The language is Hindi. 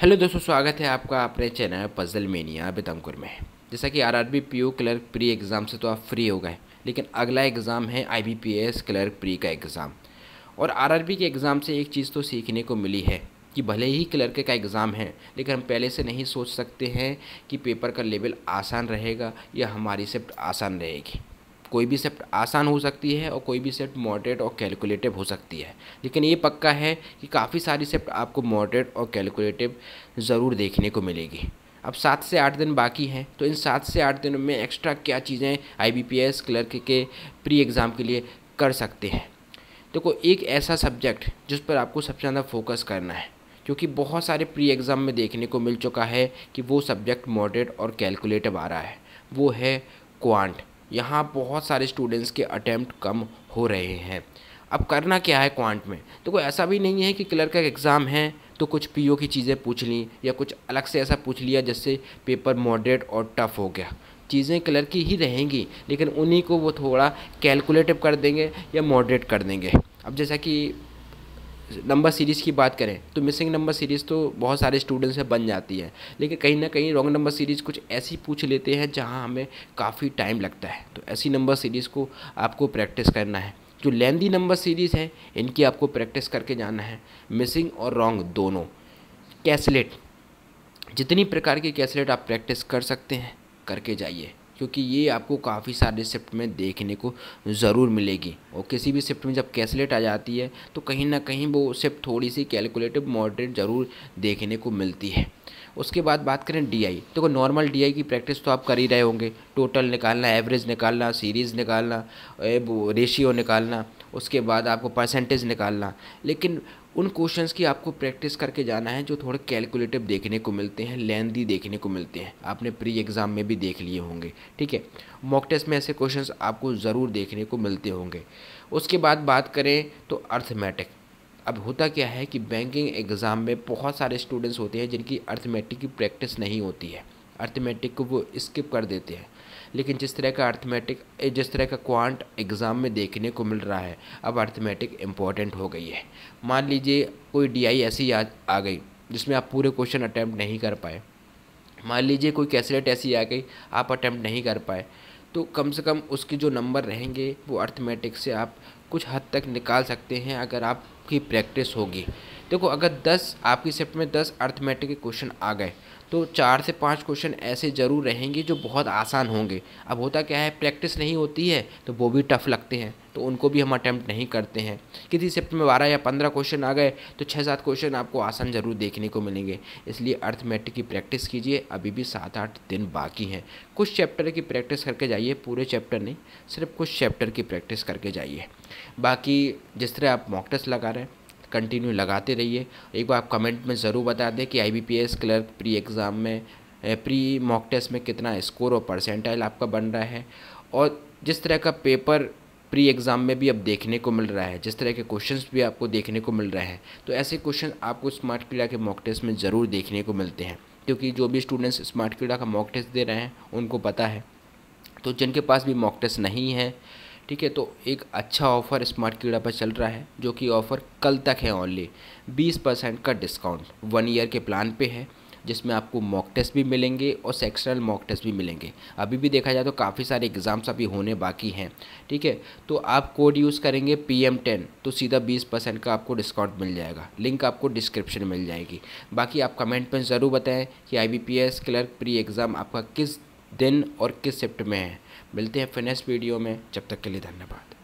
हेलो दोस्तों स्वागत है आपका अपने चैनल पजल मेनिया बेतमकुर में जैसा कि RRB PO clerk pre exam से तो आप फ्री हो गए लेकिन अगला एग्ज़ाम है आईबीपीएस क्लर्क प्री का एग्ज़ाम और आरआरबी के एग्ज़ाम से एक चीज़ तो सीखने को मिली है कि भले ही क्लर्क का एग्ज़ाम है लेकिन हम पहले से नहीं सोच सकते हैं कि पेपर का लेवल आसान रहेगा या हमारी सेप्ट आसान रहेगी कोई भी सेप्ट आसान हो सकती है और कोई भी सेप्ट मॉडरेट और कैलकुलेटिव हो सकती है लेकिन ये पक्का है कि काफ़ी सारी सेप्ट आपको मॉडरेट और कैलकुलेटिव ज़रूर देखने को मिलेगी अब सात से आठ दिन बाकी हैं तो इन सात से आठ दिनों में एक्स्ट्रा क्या चीज़ें आईबीपीएस क्लर्क के प्री एग्ज़ाम के लिए कर सकते हैं देखो तो एक ऐसा सब्जेक्ट जिस पर आपको सबसे ज़्यादा फोकस करना है क्योंकि बहुत सारे प्री एग्ज़ाम में देखने को मिल चुका है कि वो सब्जेक्ट मॉडरेट और कैलकुलेटिव आ रहा है वो है क्वांट यहाँ बहुत सारे स्टूडेंट्स के अटैम्प्ट कम हो रहे हैं अब करना क्या है क्वांट में तो कोई ऐसा भी नहीं है कि क्लर्क का एग्ज़ाम है तो कुछ पीओ की चीज़ें पूछ ली या कुछ अलग से ऐसा पूछ लिया जिससे पेपर मॉडरेट और टफ़ हो गया चीज़ें क्लर्क की ही रहेंगी लेकिन उन्हीं को वो थोड़ा कैलकुलेटिव कर देंगे या मॉडरेट कर देंगे अब जैसा कि नंबर सीरीज़ की बात करें तो मिसिंग नंबर सीरीज़ तो बहुत सारे स्टूडेंट्स में बन जाती है लेकिन कहीं ना कहीं रॉन्ग नंबर सीरीज़ कुछ ऐसी पूछ लेते हैं जहां हमें काफ़ी टाइम लगता है तो ऐसी नंबर सीरीज़ को आपको प्रैक्टिस करना है जो लेंदी नंबर सीरीज़ है इनकी आपको प्रैक्टिस करके जाना है मिसिंग और रॉन्ग दोनों कैसलेट जितनी प्रकार की कैसलेट आप प्रैक्टिस कर सकते हैं करके जाइए क्योंकि ये आपको काफ़ी सारे शिफ्ट में देखने को ज़रूर मिलेगी और किसी भी शिफ्ट में जब कैसलेट आ जाती है तो कहीं ना कहीं वो शिफ्ट थोड़ी सी कैलकुलेटिव मॉडरेट ज़रूर देखने को मिलती है उसके बाद बात करें डीआई देखो नॉर्मल डीआई की प्रैक्टिस तो आप कर ही रहे होंगे टोटल निकालना एवरेज निकालना सीरीज़ निकालना रेशियो निकालना उसके बाद आपको परसेंटेज निकालना लेकिन उन क्वेश्चंस की आपको प्रैक्टिस करके जाना है जो थोड़े कैलकुलेटिव देखने को मिलते हैं लेंदी देखने को मिलते हैं आपने प्री एग्ज़ाम में भी देख लिए होंगे ठीक है मॉक टेस्ट में ऐसे क्वेश्चंस आपको ज़रूर देखने को मिलते होंगे उसके बाद बात करें तो अर्थमेटिक अब होता क्या है कि बैंकिंग एग्ज़ाम में बहुत सारे स्टूडेंट्स होते हैं जिनकी अर्थमेटिक की प्रैक्टिस नहीं होती है अर्थमेटिक को वो स्किप कर देते हैं लेकिन जिस तरह का अर्थमेटिक जिस तरह का क्वांट एग्ज़ाम में देखने को मिल रहा है अब अर्थमेटिक इम्पॉर्टेंट हो गई है मान लीजिए कोई डी आई ऐसी आ, आ गई जिसमें आप पूरे क्वेश्चन अटैम्प्ट नहीं कर पाए मान लीजिए कोई कैसेट ऐसी आ गई आप अटैम्प्ट नहीं कर पाए तो कम से कम उसके जो नंबर रहेंगे वो अर्थमेटिक से आप कुछ हद तक निकाल सकते हैं अगर आपकी प्रैक्टिस होगी देखो अगर दस आपकी सेप्ट में दस अर्थमेटिक के क्वेश्चन आ गए तो चार से पाँच क्वेश्चन ऐसे ज़रूर रहेंगे जो बहुत आसान होंगे अब होता क्या है प्रैक्टिस नहीं होती है तो वो भी टफ़ लगते हैं तो उनको भी हम अटैम्प्ट नहीं करते हैं किसी सेप्ट में बारह या पंद्रह क्वेश्चन आ गए तो छः सात क्वेश्चन आपको आसान ज़रूर देखने को मिलेंगे इसलिए अर्थमेटिक की प्रैक्टिस कीजिए अभी भी सात आठ दिन बाकी हैं कुछ चैप्टर की प्रैक्टिस करके जाइए पूरे चैप्टर नहीं सिर्फ कुछ चैप्टर की प्रैक्टिस करके जाइए बाकी जिस तरह आप मॉक टेस्ट लगा रहे हैं कंटिन्यू लगाते रहिए एक बार आप कमेंट में ज़रूर बता दें कि आई क्लर्क प्री एग्ज़ाम में प्री मॉक टेस्ट में कितना स्कोर और परसेंटाइल आपका बन रहा है और जिस तरह का पेपर प्री एग्ज़ाम में भी अब देखने को मिल रहा है जिस तरह के क्वेश्चंस भी आपको देखने को मिल रहे हैं तो ऐसे क्वेश्चन आपको स्मार्ट क्रीड़ा के मॉक टेस्ट में ज़रूर देखने को मिलते हैं क्योंकि जो भी स्टूडेंट्स स्मार्ट क्रीड़ा का मॉक टेस्ट दे रहे हैं उनको पता है तो जिनके पास भी मॉक टेस्ट नहीं है ठीक है तो एक अच्छा ऑफ़र स्मार्ट क्रीड़ा पर चल रहा है जो कि ऑफ़र कल तक है ओनली बीस परसेंट का डिस्काउंट वन ईयर के प्लान पे है जिसमें आपको मॉक टेस्ट भी मिलेंगे और सेक्शनल मॉक टेस्ट भी मिलेंगे अभी भी देखा जाए तो काफ़ी सारे एग्ज़ाम्स अभी होने बाकी हैं ठीक है तो आप कोड यूज़ करेंगे पी एम टेन तो सीधा बीस परसेंट का आपको डिस्काउंट मिल जाएगा लिंक आपको डिस्क्रिप्शन मिल जाएगी बाकी आप कमेंट में ज़रूर बताएँ कि I B P S clerk pre exam आपका किस दिन और किस शिफ्ट में है मिलते हैं फिनेस्ट वीडियो में जब तक के लिए धन्यवाद